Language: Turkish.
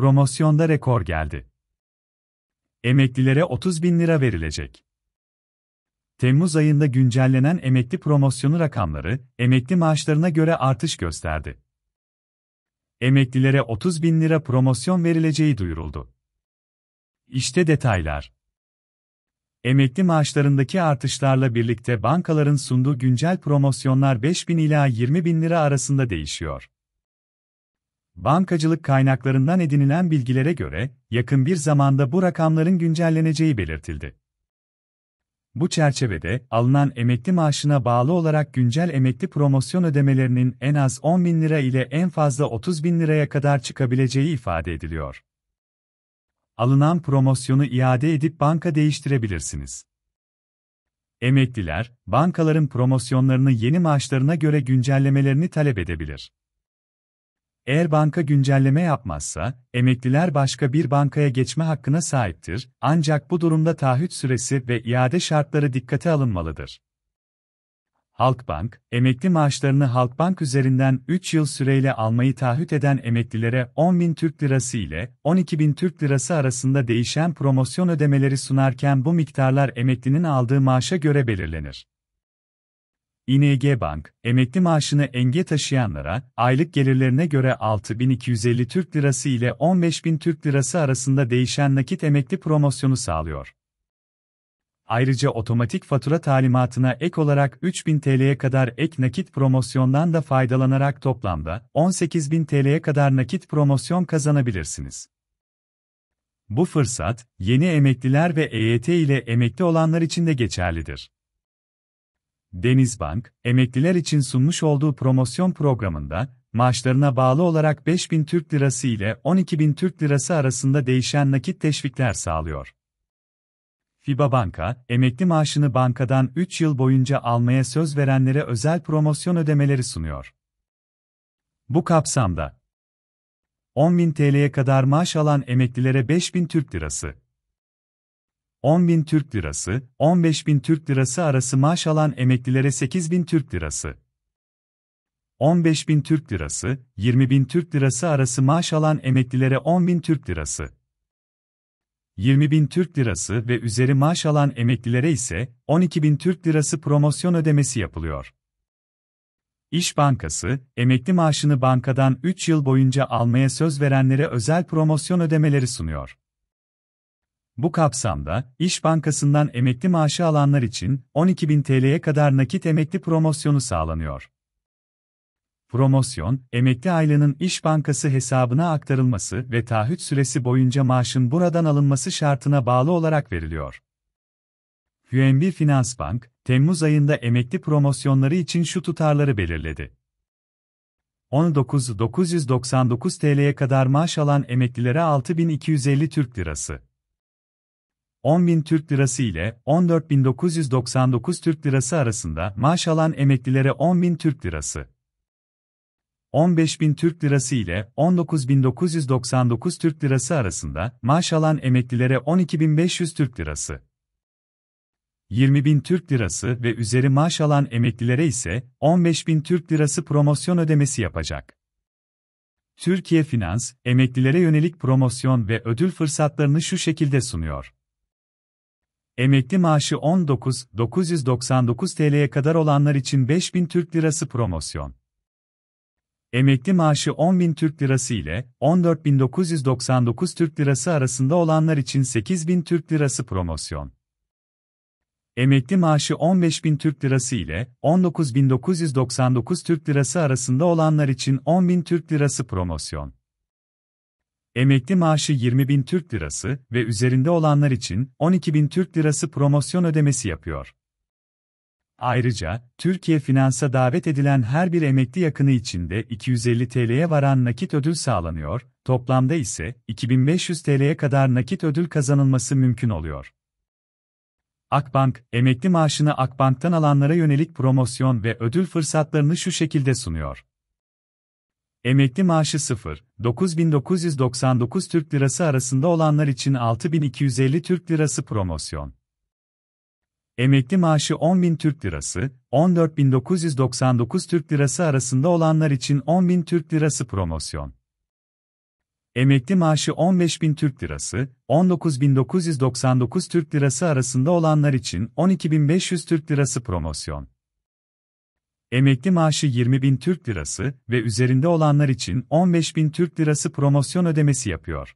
Promosyonda rekor geldi. Emeklilere 30 bin lira verilecek. Temmuz ayında güncellenen emekli promosyonu rakamları, emekli maaşlarına göre artış gösterdi. Emeklilere 30 bin lira promosyon verileceği duyuruldu. İşte detaylar. Emekli maaşlarındaki artışlarla birlikte bankaların sunduğu güncel promosyonlar 5 bin ila 20 bin lira arasında değişiyor bankacılık kaynaklarından edinilen bilgilere göre, yakın bir zamanda bu rakamların güncelleneceği belirtildi. Bu çerçevede, alınan emekli maaşına bağlı olarak güncel emekli promosyon ödemelerinin en az 10 bin lira ile en fazla 30 bin liraya kadar çıkabileceği ifade ediliyor. Alınan promosyonu iade edip banka değiştirebilirsiniz. Emekliler, bankaların promosyonlarını yeni maaşlarına göre güncellemelerini talep edebilir. Eğer banka güncelleme yapmazsa, emekliler başka bir bankaya geçme hakkına sahiptir, ancak bu durumda taahhüt süresi ve iade şartları dikkate alınmalıdır. Halkbank, emekli maaşlarını Halkbank üzerinden 3 yıl süreyle almayı taahhüt eden emeklilere 10.000 Türk Lirası ile 12.000 Türk Lirası arasında değişen promosyon ödemeleri sunarken bu miktarlar emeklinin aldığı maaşa göre belirlenir. ING Bank, emekli maaşını enge taşıyanlara, aylık gelirlerine göre 6250 Türk Lirası ile 15000 Türk Lirası arasında değişen nakit emekli promosyonu sağlıyor. Ayrıca otomatik fatura talimatına ek olarak 3000 TL'ye kadar ek nakit promosyondan da faydalanarak toplamda 18000 TL'ye kadar nakit promosyon kazanabilirsiniz. Bu fırsat, yeni emekliler ve EYT ile emekli olanlar için de geçerlidir. Denizbank, emekliler için sunmuş olduğu promosyon programında, maaşlarına bağlı olarak 5 bin Türk Lirası ile 12 bin Türk Lirası arasında değişen nakit teşvikler sağlıyor. FIBA Banka, emekli maaşını bankadan 3 yıl boyunca almaya söz verenlere özel promosyon ödemeleri sunuyor. Bu kapsamda 10.000 TL'ye kadar maaş alan emeklilere 5.000 Türk Lirası, 10 bin Türk lirası, 15 bin Türk lirası arası maaş alan emeklilere 8 bin Türk lirası. 15 bin Türk lirası, 20 bin Türk lirası arası maaş alan emeklilere 10 bin Türk lirası. 20 bin Türk lirası ve üzeri maaş alan emeklilere ise 12 bin Türk lirası promosyon ödemesi yapılıyor. İş Bankası, emekli maaşını bankadan 3 yıl boyunca almaya söz verenlere özel promosyon ödemeleri sunuyor. Bu kapsamda, İş Bankası'ndan emekli maaşı alanlar için 12.000 TL'ye kadar nakit emekli promosyonu sağlanıyor. Promosyon, emekli aylığının İş Bankası hesabına aktarılması ve taahhüt süresi boyunca maaşın buradan alınması şartına bağlı olarak veriliyor. UMB Finans Bank, Temmuz ayında emekli promosyonları için şu tutarları belirledi. 19.999 TL'ye kadar maaş alan emeklilere 6.250 Türk Lirası. 10.000 Türk Lirası ile 14.999 Türk Lirası arasında maaş alan emeklilere 10.000 Türk Lirası. 15.000 Türk Lirası ile 19.999 Türk Lirası arasında maaş alan emeklilere 12.500 Türk Lirası. 20.000 Türk Lirası ve üzeri maaş alan emeklilere ise 15.000 Türk Lirası promosyon ödemesi yapacak. Türkiye Finans, emeklilere yönelik promosyon ve ödül fırsatlarını şu şekilde sunuyor. Emekli maaşı 19.999 TL'ye kadar olanlar için 5000 Türk Lirası promosyon. Emekli maaşı 10.000 Türk Lirası ile 14.999 Türk Lirası arasında olanlar için 8.000 Türk Lirası promosyon. Emekli maaşı 15.000 Türk Lirası ile 19.999 Türk Lirası arasında olanlar için 10.000 Türk Lirası promosyon. Emekli maaşı 20 bin Türk Lirası ve üzerinde olanlar için 12 bin Türk Lirası promosyon ödemesi yapıyor. Ayrıca, Türkiye Finans'a davet edilen her bir emekli yakını için de 250 TL'ye varan nakit ödül sağlanıyor, toplamda ise 2500 TL'ye kadar nakit ödül kazanılması mümkün oluyor. Akbank, emekli maaşını Akbank'tan alanlara yönelik promosyon ve ödül fırsatlarını şu şekilde sunuyor. Emekli maaşı 0, 9999 Türk Lirası arasında olanlar için 6250 Türk Lirası promosyon. Emekli maaşı 10.000 Türk Lirası, 14.999 Türk Lirası arasında olanlar için 10.000 Türk Lirası promosyon. Emekli maaşı 15.000 Türk Lirası, 19.999 Türk Lirası arasında olanlar için 12.500 Türk Lirası promosyon. Emekli maaşı 20 bin Türk Lirası ve üzerinde olanlar için 15 bin Türk Lirası promosyon ödemesi yapıyor.